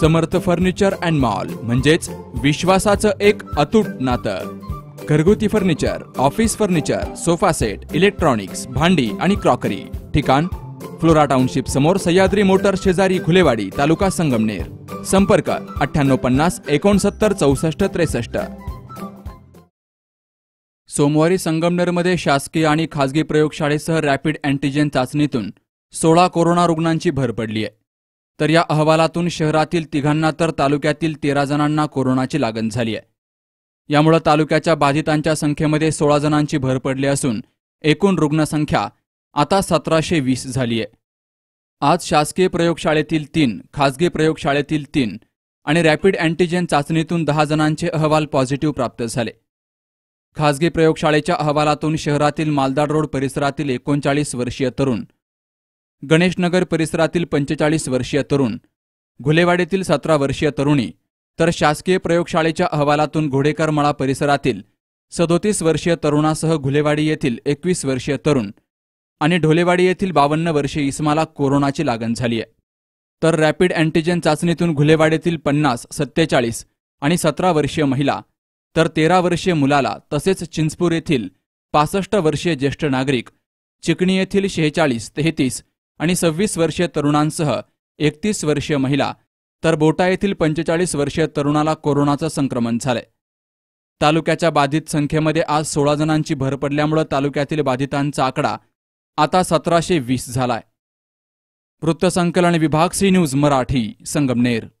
Samarth furniture and mall म्हणजेच विश्वासाचं एक अतूट नातं घरगुती furniture office furniture sofa set electronics भांडी आणि क्रॉकरी ठिकाण फ्लोरा टाउनशिप समोर सह्याद्री मोटर शेजारी खुलेवाडी तालुका संगमनेर संपर्क अठ्ठ्याण्णव पन्नास एकोणसत्तर चौसष्ट त्रेसष्ट सोमवारी संगमनेरमध्ये शासकीय आणि खासगी प्रयोगशाळेसह रॅपिड अँटीजेन चाचणीतून सोळा कोरोना रुग्णांची भर पडली आहे तर या अहवालातून शहरातील तिघांना तर तालुक्यातील तेरा जणांना कोरोनाची लागण झाली आहे यामुळे तालुक्याच्या बाधितांच्या संख्येमध्ये सोळा जणांची भर पडली असून एकूण रुग्णसंख्या आता सतराशे वीस झाली आहे आज शासकीय प्रयोगशाळेतील तीन खासगी प्रयोगशाळेतील तीन आणि रॅपिड अँटीजेन चाचणीतून दहा जणांचे अहवाल पॉझिटिव्ह प्राप्त झाले खाजगी प्रयोगशाळेच्या अहवालातून शहरातील मालदाड रोड परिसरातील एकोणचाळीस वर्षीय तरुण गणेशनगर परिसरातील पंचेचाळीस वर्षीय तरुण घुलेवाडीतील सतरा वर्षीय तरुणी तर शासकीय प्रयोगशाळेच्या अहवालातून घोडेकरमळा परिसरातील सदोतीस वर्षीय तरुणासह घुलेवाडी येथील एकवीस वर्षीय तरुण आणि ढोलेवाडी येथील बावन्न वर्षीय इसमाला कोरोनाची लागण झाली आहे तर रॅपिड अँटीजेन चाचणीतून घुलेवाडीतील पन्नास सत्तेचाळीस आणि सतरा वर्षीय महिला तर तेरा वर्षीय मुलाला तसेच चिंचपूर येथील पासष्ट वर्षीय ज्येष्ठ नागरिक चिकणी येथील शेहेचाळीस तेहतीस आणि सव्वीस वर्षीय तरुणांसह एकतीस वर्षीय महिला तर बोटा येथील पंचेचाळीस वर्षीय तरुणाला कोरोनाचं संक्रमण झालंय तालुक्याच्या बाधित संख्येमध्ये आज सोळा जणांची भर पडल्यामुळं तालुक्यातील बाधितांचा आकडा आता सतराशे वीस झालाय वृत्तसंकलन विभाग सी न्यूज मराठी संगमनेर